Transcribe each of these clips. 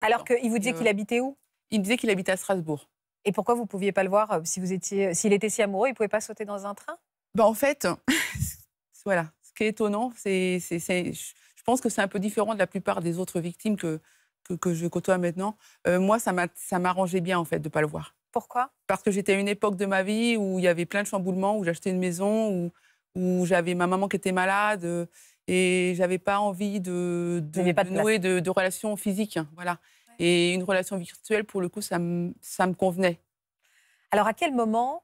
Alors qu'il vous disait euh, qu'il habitait où Il me disait qu'il habitait à Strasbourg. Et pourquoi vous ne pouviez pas le voir euh, si vous étiez, euh, s'il était si amoureux, il ne pouvait pas sauter dans un train ben En fait, voilà, ce qui est étonnant, c'est, je pense que c'est un peu différent de la plupart des autres victimes que, je côtoie maintenant. moi, ça, ça m'arrangeait bien, en fait, de ne pas le voir. Pourquoi Parce que j'étais à une époque de ma vie où il y avait plein de chamboulements, où j'achetais une maison, où, où j'avais ma maman qui était malade et j'avais pas envie de, nouer de, relations physiques. Hein, voilà. Et une relation virtuelle, pour le coup, ça me, convenait. Alors, à quel moment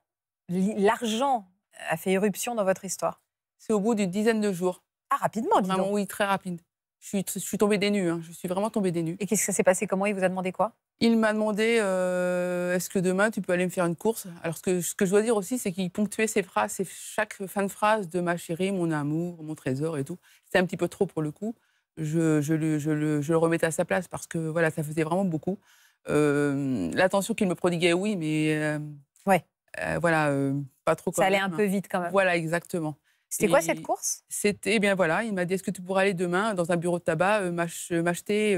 l'argent a fait éruption dans votre histoire C'est au bout d'une dizaine de jours. Ah, rapidement, dis Vraiment, Oui, très rapide. Je suis, je suis tombée des nues. Hein. Je suis vraiment tombée des Et qu'est-ce qui s'est passé Comment il vous a demandé quoi il m'a demandé euh, est-ce que demain tu peux aller me faire une course Alors ce que, ce que, je dois dire aussi, c'est qu'il ponctuait ses phrases, chaque fin de phrase de ma chérie, mon amour, mon trésor et tout. C'était un petit peu trop pour le coup. Je, je, le, je, remettais à sa place parce que voilà, ça faisait vraiment beaucoup. Euh, l'attention qu'il me prodiguait, oui, mais euh, ouais. voilà, pas trop. Quand ça allait un hein. peu vite quand même. Voilà, exactement. C'était quoi cette course C'était, eh bien voilà, il m'a dit est-ce que tu pourrais aller demain dans un bureau de tabac m'acheter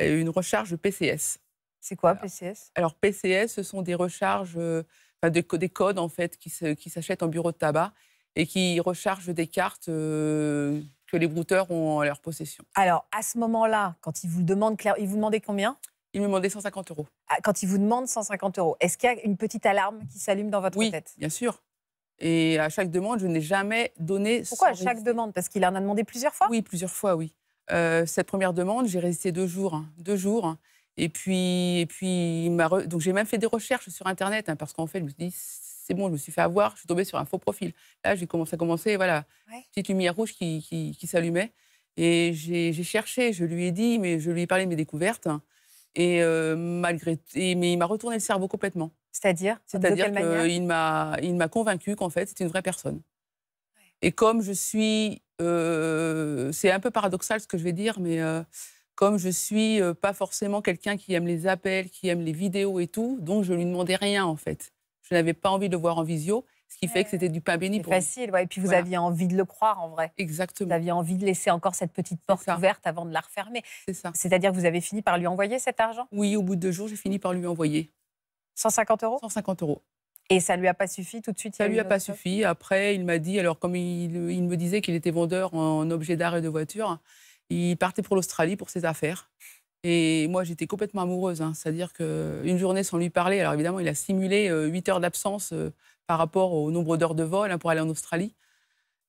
une recharge PCS. C'est quoi PCS Alors PCS, ce sont des recharges, euh, des, codes en fait qui s'achètent en bureau de tabac et qui rechargent des cartes euh, que les brouteurs ont en leur possession. Alors à ce moment-là, quand ils vous le demandent, ils vous demandaient combien ils me demandaient 150 euros. Ah, quand ils vous demandent 150 euros, est-ce qu'il y a une petite alarme qui s'allume dans votre tête Oui, bien sûr. Et à chaque demande, je n'ai jamais donné. Pourquoi à chaque demande Parce qu'il en a demandé plusieurs fois Oui, plusieurs fois, oui. Euh, cette première demande, j'ai résisté deux jours, hein, deux jours. Et puis, et puis donc j'ai même fait des recherches sur Internet hein, parce qu'en fait, je me suis dit, c'est bon, je me suis fait avoir, je suis tombée sur un faux profil. Là, j'ai commencé à commencer, voilà, petite lumière rouge qui, qui, s'allumait. Et j'ai cherché, je lui ai dit, mais je lui ai parlé de mes découvertes. et euh, malgré, mais il m'a retourné le cerveau complètement. C'est-à-dire cest à qu'il m'a, il m'a convaincu qu'en fait, c'était une vraie personne. Et comme je suis, euh, c'est un peu paradoxal ce que je vais dire, mais euh, comme je suis euh, pas forcément quelqu'un qui aime les appels, qui aime les vidéos et tout, donc je lui demandais rien en fait. Je n'avais pas envie de le voir en visio, ce qui fait que c'était du pain béni pour facile, ouais. Et puis vous aviez envie de le croire en vrai. Exactement. Vous aviez envie de laisser encore cette petite porte ouverte avant de la refermer. C'est ça. C'est-à-dire que vous avez fini par lui envoyer cet argent Oui, au bout de deux jours, j'ai fini par lui envoyer. 150 euros 150 euros. Et ça lui a pas suffi tout de suite Ça lui a pas suffi. Après, il m'a dit, alors comme il, me disait qu'il était vendeur en objets d'art et de voitures, il partait pour l'Australie pour ses affaires. Et moi, j'étais complètement amoureuse. Hein. C'est-à-dire qu'une journée sans lui parler, alors évidemment, il a simulé 8 euh, heures d'absence euh, par rapport au nombre d'heures de vol hein, pour aller en Australie.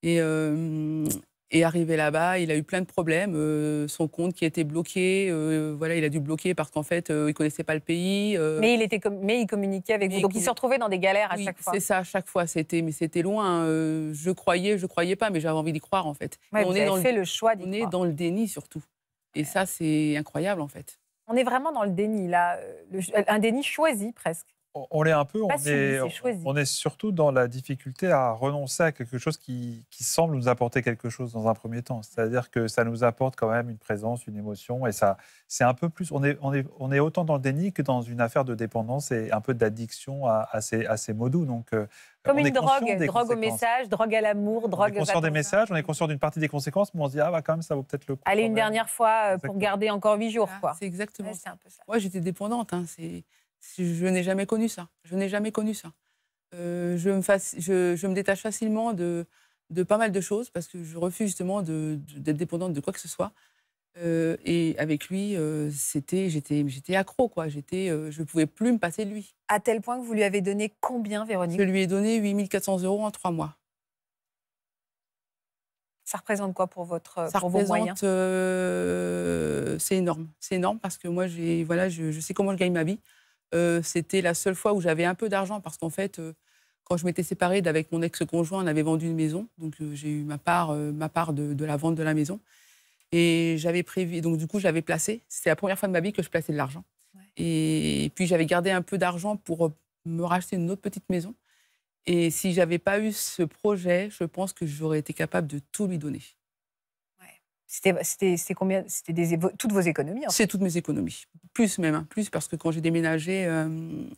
Et, euh, et arrivé là-bas, il a eu plein de problèmes. Euh, son compte qui était bloqué, euh, voilà, il a dû bloquer parce qu'en fait, euh, il connaissait pas le pays. Mais il était, mais il communiquait avec vous, donc il, se retrouvait dans des galères à chaque fois. C'est ça, à chaque fois. C'était, mais c'était loin. Hein, je croyais, je croyais pas, mais j'avais envie d'y croire en fait. on est dans fait le, choix. On est dans le déni surtout. Et ça, c'est incroyable en fait. On est vraiment dans le déni là, un déni choisi presque on l'est un peu, on, est, surtout dans la difficulté à renoncer à quelque chose qui, semble nous apporter quelque chose dans un premier temps. C'est-à-dire que ça nous apporte quand même une présence, une émotion, et ça, c'est un peu plus. On est, autant dans le déni que dans une affaire de dépendance et un peu d'addiction à, à, ces, à mots Donc, euh, comme une drogue, drogue au message, drogue à l'amour, drogue. On est conscient des messages, on est conscient d'une partie des conséquences, mais on se dit ah bah quand même ça vaut peut-être le coup. Allez une dernière fois euh, pour garder encore huit jours quoi. C'est exactement. Moi j'étais dépendante, hein, c'est je n'ai jamais connu ça. Je n'ai jamais connu ça. Euh, je, me je, me détache facilement de, pas mal de choses parce que je refuse justement d'être dépendante de quoi que ce soit. Euh, et avec lui, euh, c'était, j'étais, accro, quoi. J'étais, je ne pouvais plus me passer de lui. À tel point que vous lui avez donné combien, Véronique Je lui ai donné 8400 euros en trois mois. Ça représente quoi pour, votre, Ça représente, vos C'est énorme. C'est énorme parce que moi, voilà, je, je, sais comment je gagne ma vie. Euh, c'était la seule fois où j'avais un peu d'argent parce qu'en fait, euh, quand je m'étais séparée d'avec mon ex-conjoint, on avait vendu une maison. Donc euh, j'ai eu ma part, ma part de, la vente de la maison. Et j'avais prévu, donc du coup, j'avais placé. C'était la première fois de ma vie que je plaçais de l'argent. Et, et, puis j'avais gardé un peu d'argent pour me racheter une autre petite maison. Et si j'avais pas eu ce projet, je pense que j'aurais été capable de tout lui donner. C'était combien C'était toutes vos économies C'est toutes mes économies. Plus même, hein, plus parce que quand j'ai déménagé, euh,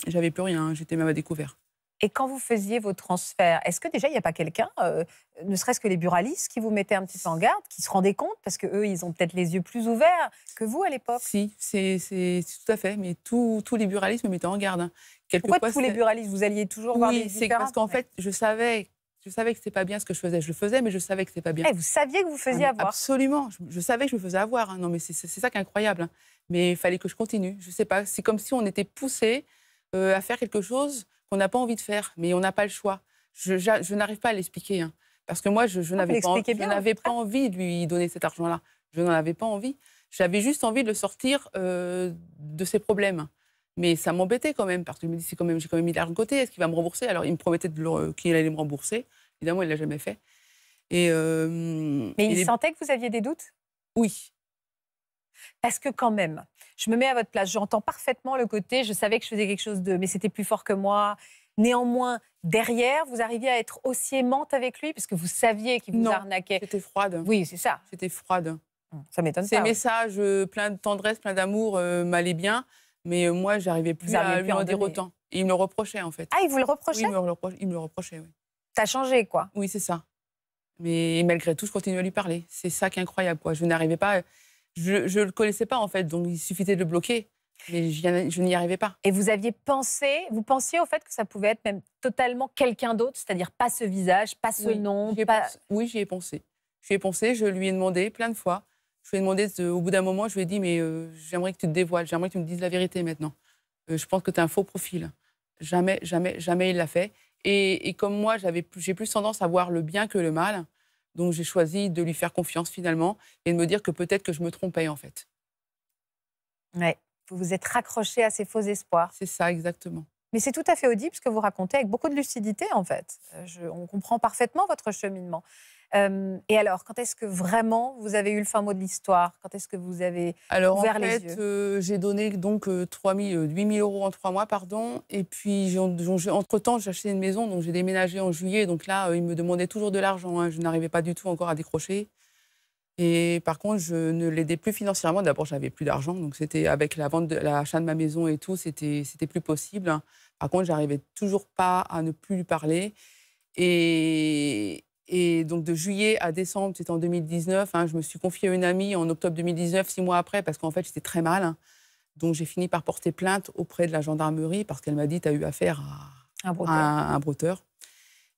j'avais plus rien, j'étais même à découvert. Et quand vous faisiez vos transferts, est-ce que déjà il n'y a pas quelqu'un, euh, ne serait-ce que les buralistes, qui vous mettaient un petit peu en garde, qui se rendaient compte, parce que eux, ils ont peut-être les yeux plus ouverts que vous à l'époque Si, c'est tout à fait, mais tous les buralistes me mettaient en garde. Hein. Pourquoi tous les buralistes Vous alliez toujours voir les c'est parce qu'en fait, je savais je savais que c'était pas bien ce que je faisais. Je le faisais, mais je savais que c'était pas bien. Eh, vous saviez que vous faisiez ah, avoir Absolument. Je, savais que je me faisais avoir. Hein. Non, mais c'est ça qui est incroyable. Hein. Mais il fallait que je continue. Je sais pas. C'est comme si on était poussé euh, à faire quelque chose qu'on n'a pas envie de faire, mais on n'a pas le choix. Je, n'arrive pas à l'expliquer. Hein. Parce que moi, je, je ah, n'avais pas, ah. envie de lui donner cet argent-là. Je n'en avais pas envie. J'avais juste envie de le sortir euh, de ses problèmes. Mais ça m'embêtait quand même, parce que me dis, quand même, j'ai quand même mis l'argent de côté, est-ce qu'il va me rembourser Alors, il me promettait qu'il allait me rembourser. Évidemment, il ne l'a jamais fait. Et, euh, Mais il, sentait que vous aviez des doutes Oui. Parce que quand même, je me mets à votre place, j'entends parfaitement le côté, je savais que je faisais quelque chose de... Mais c'était plus fort que moi. Néanmoins, derrière, vous arriviez à être aussi aimante avec lui, parce que vous saviez qu'il vous non, arnaquait. C'était froide. Oui, c'est ça. C'était froide. Hum, ça m'étonne pas. Ces messages euh, pleins plein de tendresse, plein d'amour euh, m'allaient bien. Mais euh, moi, j'arrivais plus à lui en dire autant. il me le reprochait, en fait. Ah, il vous le reprochait oui, il, me le reprochait, il me le reprochait, oui. T'as changé, quoi Oui, c'est ça. Mais malgré tout, je continuais à lui parler. C'est ça qui est incroyable, quoi. Je n'arrivais pas... Je ne le connaissais pas, en fait, donc il suffisait de le bloquer. Mais je, n'y arrivais pas. Et vous aviez pensé, vous pensiez au fait que ça pouvait être même totalement quelqu'un d'autre, c'est-à-dire pas ce visage, pas ce nom, oui, j'y ai pensé. J'y ai pensé, je lui ai demandé plein de fois je lui ai demandé, au bout d'un moment, je lui ai dit, mais euh, j'aimerais que tu te dévoiles, j'aimerais que tu me dises la vérité maintenant. Euh, je pense que tu as un faux profil. Jamais, jamais, jamais il l'a fait. Et, comme moi, j'ai plus, tendance à voir le bien que le mal. Donc j'ai choisi de lui faire confiance finalement et de me dire que peut-être que je me trompais en fait. Ouais, vous vous êtes raccroché à ces faux espoirs. C'est ça, exactement. Mais c'est tout à fait audible ce que vous racontez avec beaucoup de lucidité, en fait. Euh, on comprend parfaitement votre cheminement. Euh, et alors, quand est-ce que vraiment vous avez eu le fin mot de l'histoire Quand est-ce que vous avez alors, ouvert les yeux Alors, en fait, j'ai donné donc 8 euh, 000 euros en trois mois, pardon. Et puis, entre-temps, j'ai acheté une maison, donc j'ai déménagé en juillet. Donc là, il me demandait toujours de l'argent. Hein. je n'arrivais pas du tout encore à décrocher. Et par contre, je ne l'aidais plus financièrement. D'abord, j'avais plus d'argent, donc c'était avec la vente, l'achat de ma maison et tout, c'était c'était plus possible. Par contre, j'arrivais toujours pas à ne plus lui parler. Et, donc de juillet à décembre, c'était en 2019. Hein, je me suis confiée à une amie en octobre 2019, six mois après, parce qu'en fait, j'étais très mal. Donc j'ai fini par porter plainte auprès de la gendarmerie parce qu'elle m'a dit, tu as eu affaire à un broteur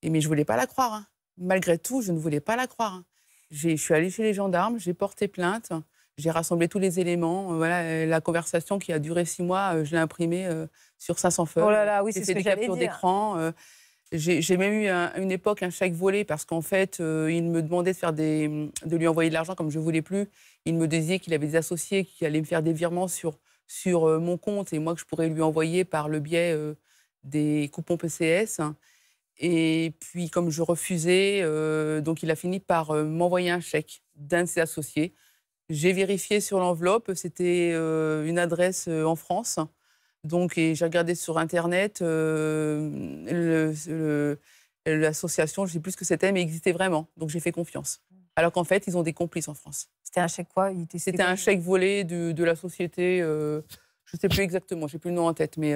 Et mais je voulais pas la croire. Hein. Malgré tout, je ne voulais pas la croire. Hein. Je suis allée chez les gendarmes, j'ai porté plainte, j'ai rassemblé tous les éléments. Euh, voilà, euh, la conversation qui a duré six mois, euh, je l'ai imprimée sur 500 feuilles. Oh là là, oui, c'est ce des captures d'écran. j'ai même eu une époque un chèque volé parce qu'en fait, il me demandait de, faire des, de lui envoyer de l'argent comme je ne voulais plus. Il me disait qu'il avait des associés qui allaient me faire des virements sur, sur mon compte et moi que je pourrais lui envoyer par le biais des coupons PCS. Et puis, comme je refusais, euh, donc il a fini par euh, m'envoyer un chèque d'un de ses associés. J'ai vérifié sur l'enveloppe, c'était euh, une adresse en France. Donc, et j'ai regardé sur Internet, l'association, je ne sais plus ce que c'était, mais existait vraiment. Donc, j'ai fait confiance. Alors qu'en fait, ils ont des complices en France. C'était un chèque quoi C'était un chèque volé de, la société, je ne sais plus exactement, j'ai plus le nom en tête, mais.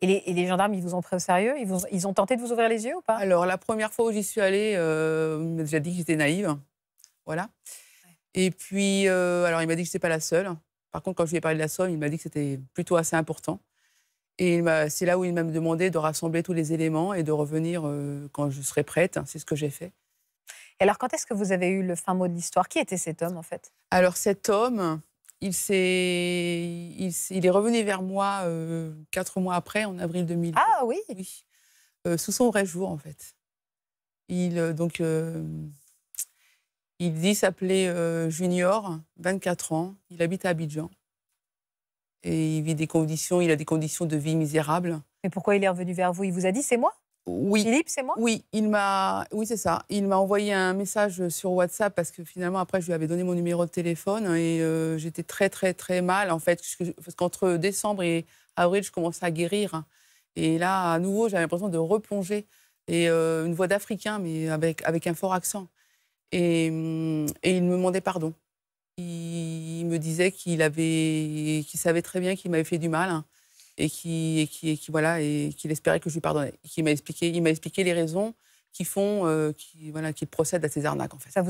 Et les, gendarmes, ils vous ont pris au sérieux ils, ils, ont tenté de vous ouvrir les yeux ou pas Alors, la première fois où j'y suis allée, euh, il déjà dit que j'étais naïve. Voilà. Et puis, euh, alors, il m'a dit que je n'étais pas la seule. Par contre, quand je lui ai parlé de la somme, il m'a dit que c'était plutôt assez important. Et c'est là où il m'a demandé de rassembler tous les éléments et de revenir euh, quand je serais prête. C'est ce que j'ai fait. Et alors, quand est-ce que vous avez eu le fin mot de l'histoire Qui était cet homme, en fait Alors, cet homme, il, est, il, il, revenu vers moi euh, quatre mois après, en avril 2000. Ah oui, oui. Euh, sous son vrai jour, en fait. Il, euh, donc, il dit s'appeler Junior, 24 ans. Il habite à Abidjan. Et il vit des conditions, il a des conditions de vie misérables. Mais pourquoi il est revenu vers vous Il vous a dit c'est moi oui. Philippe, c'est moi Oui, il m'a. Oui, c'est ça. Il m'a envoyé un message sur WhatsApp parce que finalement, après, je lui avais donné mon numéro de téléphone et euh, j'étais très, très, très mal en fait. Parce qu'entre décembre et avril, je commençais à guérir. Et là, à nouveau, j'avais l'impression de replonger. Et euh, une voix d'Africain, mais avec, avec un fort accent. Et, hum, et il me demandait pardon. Il me disait qu'il avait, qu'il savait très bien qu'il m'avait fait du mal et qui, qui, qui voilà, et qu'il espérait que je lui pardonnais. qui m'a expliqué, il m'a expliqué les raisons qui font, qu'il euh, qui, voilà, qui à ces arnaques en fait. Ça